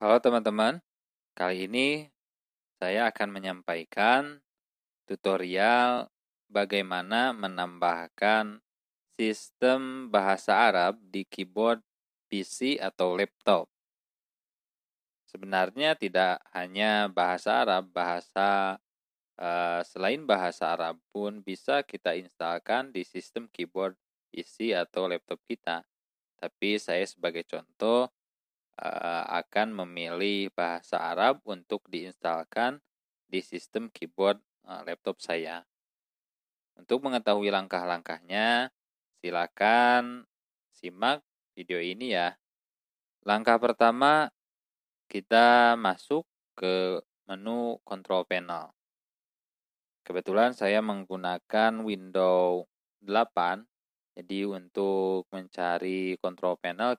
Halo teman-teman, kali ini saya akan menyampaikan tutorial bagaimana menambahkan sistem bahasa Arab di keyboard PC atau laptop. Sebenarnya tidak hanya bahasa Arab, bahasa eh, selain bahasa Arab pun bisa kita instalkan di sistem keyboard PC atau laptop kita. Tapi saya sebagai contoh Eh, akan memilih bahasa Arab untuk diinstalkan di sistem keyboard eh, laptop saya. Untuk mengetahui langkah-langkahnya, silakan simak video ini ya. Langkah pertama, kita masuk ke menu control panel. Kebetulan saya menggunakan Windows 8, jadi untuk mencari control panel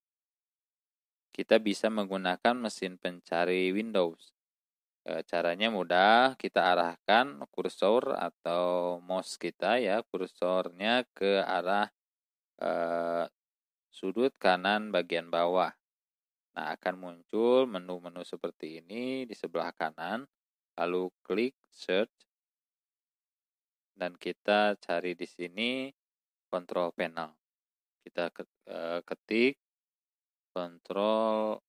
kita bisa menggunakan mesin pencari Windows. Eh, caranya mudah, kita arahkan kursor atau mouse kita ya, kursornya ke arah e, sudut kanan bagian bawah. Nah, akan muncul menu-menu seperti ini di sebelah kanan, lalu klik search dan kita cari di sini control panel. Kita eh, ketik Control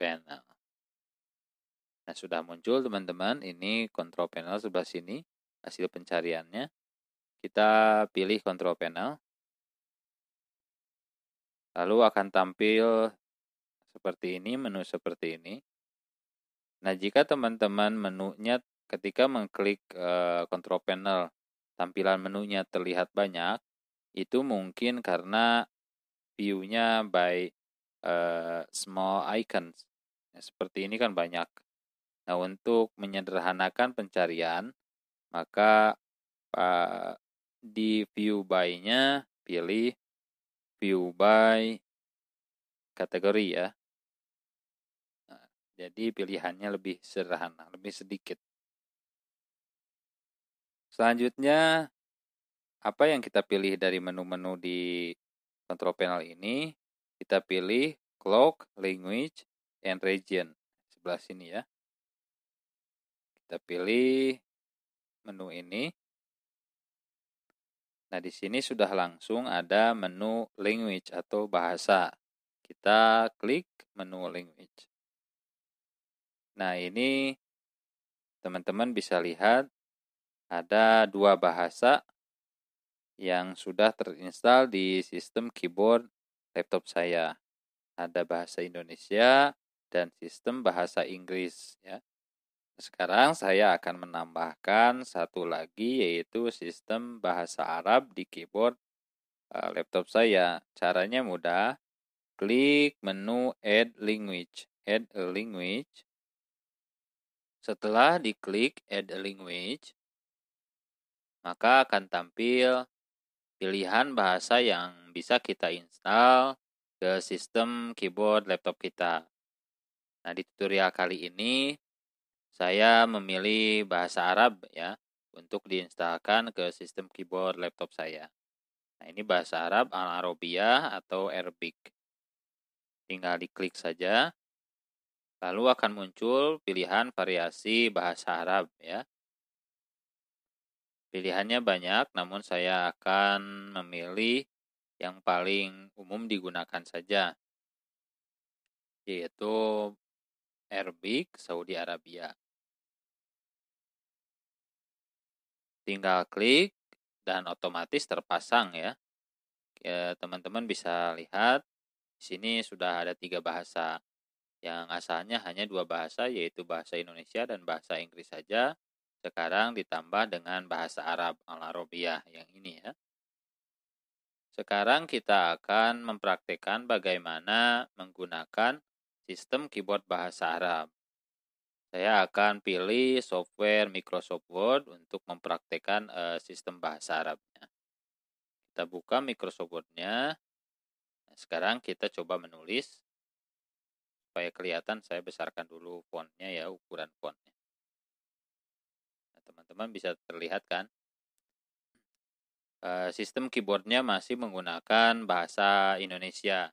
panel. Nah, sudah muncul teman-teman, ini control panel sebelah sini, hasil pencariannya. Kita pilih control panel. Lalu akan tampil seperti ini, menu seperti ini. Nah, jika teman-teman menunya ketika mengklik control eh, panel, tampilan menunya terlihat banyak, itu mungkin karena view-nya by uh, small icons. Nah, seperti ini kan banyak. Nah, untuk menyederhanakan pencarian, maka uh, di view by-nya pilih view by kategori ya. Nah, jadi pilihannya lebih sederhana, lebih sedikit. Selanjutnya, apa yang kita pilih dari menu-menu di Control panel ini kita pilih clock, language, and region sebelah sini ya. Kita pilih menu ini. Nah, di sini sudah langsung ada menu language atau bahasa. Kita klik menu language. Nah, ini teman-teman bisa lihat ada dua bahasa yang sudah terinstal di sistem keyboard laptop saya. Ada bahasa Indonesia dan sistem bahasa Inggris ya. Sekarang saya akan menambahkan satu lagi yaitu sistem bahasa Arab di keyboard eh, laptop saya. Caranya mudah. Klik menu Add Language, Add a Language. Setelah diklik Add a Language, maka akan tampil pilihan bahasa yang bisa kita install ke sistem keyboard laptop kita. Nah, di tutorial kali ini saya memilih bahasa Arab ya untuk diinstalkan ke sistem keyboard laptop saya. Nah, ini bahasa Arab al Arabia atau Arabic. Tinggal diklik saja. Lalu akan muncul pilihan variasi bahasa Arab ya. Pilihannya banyak, namun saya akan memilih yang paling umum digunakan saja, yaitu Arabic Saudi Arabia. Tinggal klik dan otomatis terpasang ya. Teman-teman ya, bisa lihat di sini sudah ada tiga bahasa yang asalnya hanya dua bahasa yaitu bahasa Indonesia dan bahasa Inggris saja sekarang ditambah dengan bahasa Arab Al-Arabiyah yang ini ya. Sekarang kita akan mempraktikkan bagaimana menggunakan sistem keyboard bahasa Arab. Saya akan pilih software Microsoft Word untuk mempraktikkan uh, sistem bahasa Arabnya. Kita buka Microsoft Word-nya. Nah, sekarang kita coba menulis. Supaya kelihatan saya besarkan dulu fontnya ya, ukuran fontnya teman-teman bisa terlihat kan eh, sistem keyboardnya masih menggunakan bahasa Indonesia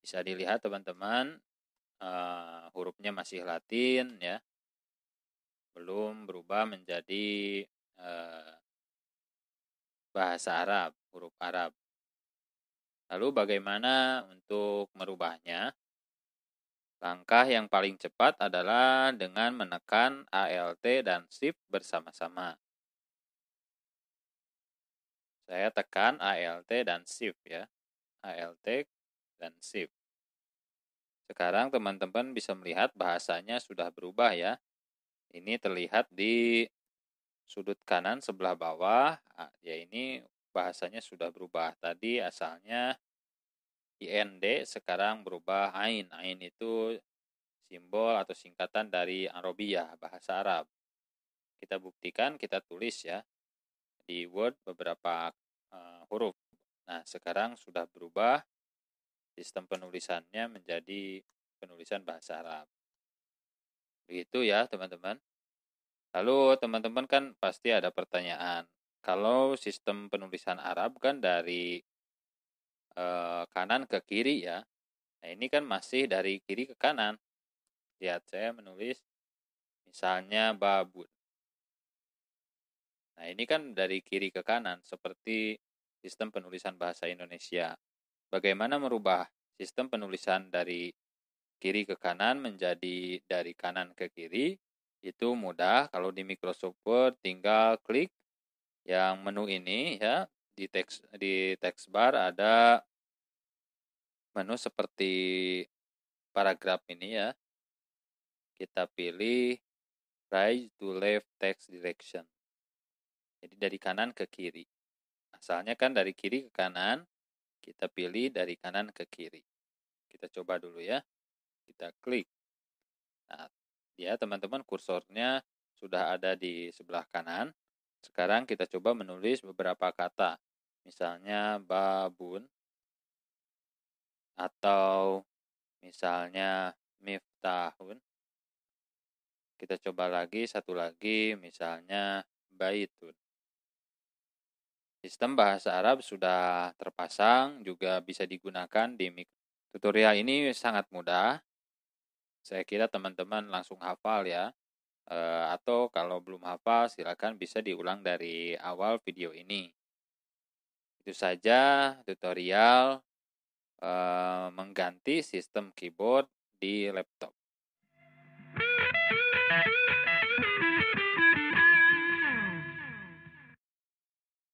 bisa dilihat teman-teman eh, hurufnya masih Latin ya belum berubah menjadi eh, bahasa Arab huruf Arab lalu bagaimana untuk merubahnya Langkah yang paling cepat adalah dengan menekan ALT dan SHIFT bersama-sama. Saya tekan ALT dan SHIFT ya. ALT dan SHIFT. Sekarang teman-teman bisa melihat bahasanya sudah berubah ya. Ini terlihat di sudut kanan sebelah bawah, ya ini bahasanya sudah berubah. Tadi asalnya IND sekarang berubah AIN. AIN itu simbol atau singkatan dari Arabiyah, bahasa Arab. Kita buktikan, kita tulis ya di Word beberapa uh, huruf. Nah, sekarang sudah berubah sistem penulisannya menjadi penulisan bahasa Arab. Begitu ya, teman-teman. Lalu teman-teman kan pasti ada pertanyaan. Kalau sistem penulisan Arab kan dari e, kanan ke kiri ya. Nah ini kan masih dari kiri ke kanan. Lihat saya menulis misalnya babut. Nah ini kan dari kiri ke kanan seperti sistem penulisan bahasa Indonesia. Bagaimana merubah sistem penulisan dari kiri ke kanan menjadi dari kanan ke kiri itu mudah kalau di Microsoft Word tinggal klik yang menu ini ya di teks di teks bar ada menu seperti paragraf ini ya. Kita pilih right to left text direction. Jadi dari kanan ke kiri. Asalnya kan dari kiri ke kanan, kita pilih dari kanan ke kiri. Kita coba dulu ya. Kita klik. Nah, ya teman-teman kursornya sudah ada di sebelah kanan. Sekarang kita coba menulis beberapa kata. Misalnya babun atau misalnya miftahun. Kita coba lagi satu lagi misalnya baitun. Sistem bahasa Arab sudah terpasang juga bisa digunakan di mik Tutorial ini sangat mudah. Saya kira teman-teman langsung hafal ya. Eh, atau kalau belum hafal silakan bisa diulang dari awal video ini. Itu saja tutorial uh, mengganti sistem keyboard di laptop.